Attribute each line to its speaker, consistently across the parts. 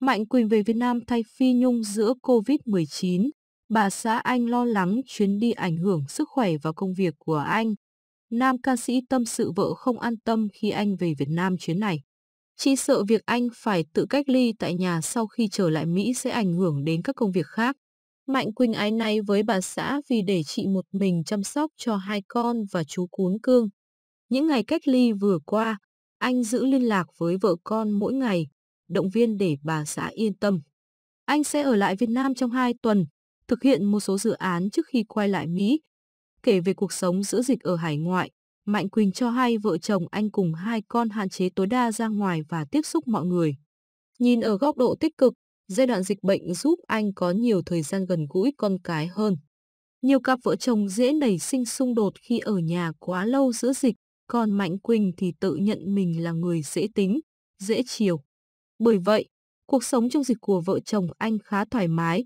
Speaker 1: Mạnh Quỳnh về Việt Nam thay Phi Nhung giữa Covid-19, bà xã anh lo lắng chuyến đi ảnh hưởng sức khỏe và công việc của anh. Nam ca sĩ tâm sự vợ không an tâm khi anh về Việt Nam chuyến này. Chị sợ việc anh phải tự cách ly tại nhà sau khi trở lại Mỹ sẽ ảnh hưởng đến các công việc khác. Mạnh Quỳnh ái này với bà xã vì để chị một mình chăm sóc cho hai con và chú cún cương. Những ngày cách ly vừa qua, anh giữ liên lạc với vợ con mỗi ngày, động viên để bà xã yên tâm. Anh sẽ ở lại Việt Nam trong 2 tuần, thực hiện một số dự án trước khi quay lại Mỹ. Kể về cuộc sống giữa dịch ở hải ngoại, Mạnh Quỳnh cho hay vợ chồng anh cùng hai con hạn chế tối đa ra ngoài và tiếp xúc mọi người. Nhìn ở góc độ tích cực, giai đoạn dịch bệnh giúp anh có nhiều thời gian gần gũi con cái hơn. Nhiều cặp vợ chồng dễ nảy sinh xung đột khi ở nhà quá lâu giữa dịch, còn Mạnh Quỳnh thì tự nhận mình là người dễ tính, dễ chiều. Bởi vậy, cuộc sống trong dịch của vợ chồng anh khá thoải mái.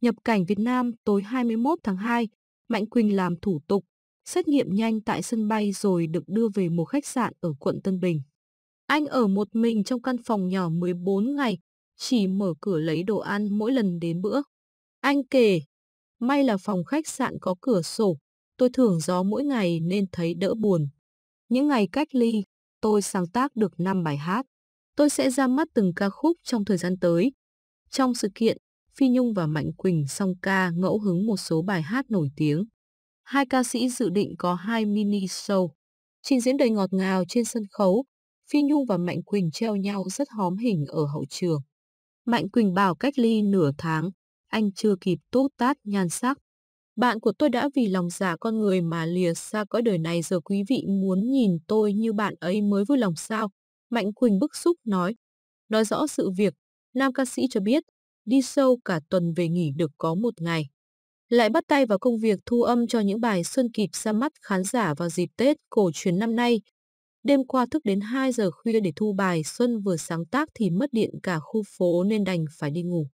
Speaker 1: Nhập cảnh Việt Nam tối 21 tháng 2, Mạnh Quỳnh làm thủ tục, xét nghiệm nhanh tại sân bay rồi được đưa về một khách sạn ở quận Tân Bình. Anh ở một mình trong căn phòng nhỏ 14 ngày, chỉ mở cửa lấy đồ ăn mỗi lần đến bữa. Anh kể, may là phòng khách sạn có cửa sổ, tôi thường gió mỗi ngày nên thấy đỡ buồn. Những ngày cách ly, tôi sáng tác được 5 bài hát tôi sẽ ra mắt từng ca khúc trong thời gian tới. Trong sự kiện, Phi Nhung và Mạnh Quỳnh song ca ngẫu hứng một số bài hát nổi tiếng. Hai ca sĩ dự định có hai mini show. Trình diễn đầy ngọt ngào trên sân khấu, Phi Nhung và Mạnh Quỳnh treo nhau rất hóm hình ở hậu trường. Mạnh Quỳnh bảo cách ly nửa tháng, anh chưa kịp tốt tát nhan sắc. Bạn của tôi đã vì lòng giả dạ con người mà lìa xa cõi đời này giờ quý vị muốn nhìn tôi như bạn ấy mới vui lòng sao? Mạnh Quỳnh bức xúc nói. Nói rõ sự việc, nam ca sĩ cho biết, đi sâu cả tuần về nghỉ được có một ngày. Lại bắt tay vào công việc thu âm cho những bài xuân kịp ra mắt khán giả vào dịp Tết cổ truyền năm nay. Đêm qua thức đến 2 giờ khuya để thu bài Xuân vừa sáng tác thì mất điện cả khu phố nên đành phải đi ngủ.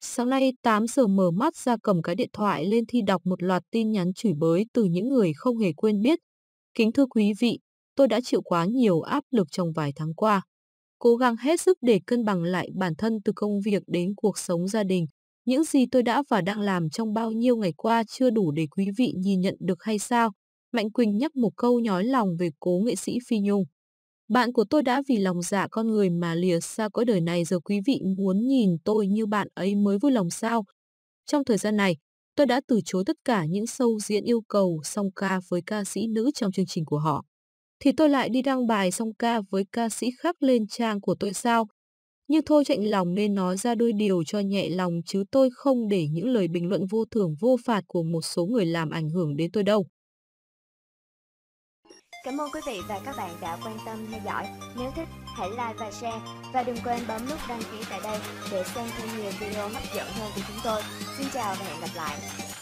Speaker 1: Sáng nay 8 giờ mở mắt ra cầm cái điện thoại lên thi đọc một loạt tin nhắn chửi bới từ những người không hề quên biết. Kính thưa quý vị, tôi đã chịu quá nhiều áp lực trong vài tháng qua. Cố gắng hết sức để cân bằng lại bản thân từ công việc đến cuộc sống gia đình. Những gì tôi đã và đang làm trong bao nhiêu ngày qua chưa đủ để quý vị nhìn nhận được hay sao? Mạnh Quỳnh nhắc một câu nhói lòng về cố nghệ sĩ Phi Nhung. Bạn của tôi đã vì lòng dạ con người mà lìa xa cõi đời này giờ quý vị muốn nhìn tôi như bạn ấy mới vui lòng sao. Trong thời gian này, tôi đã từ chối tất cả những sâu diễn yêu cầu song ca với ca sĩ nữ trong chương trình của họ thì tôi lại đi đăng bài song ca với ca sĩ khác lên trang của tôi sao. Nhưng thôi chạnh lòng nên nói ra đôi điều cho nhẹ lòng chứ tôi không để những lời bình luận vô thưởng vô phạt của một số người làm ảnh hưởng đến tôi đâu. Cảm ơn quý vị và các bạn đã quan tâm theo dõi. Nếu thích, hãy like và share. Và đừng quên bấm nút đăng ký tại đây để xem thêm nhiều video hấp dẫn hơn của chúng tôi. Xin chào và hẹn gặp lại.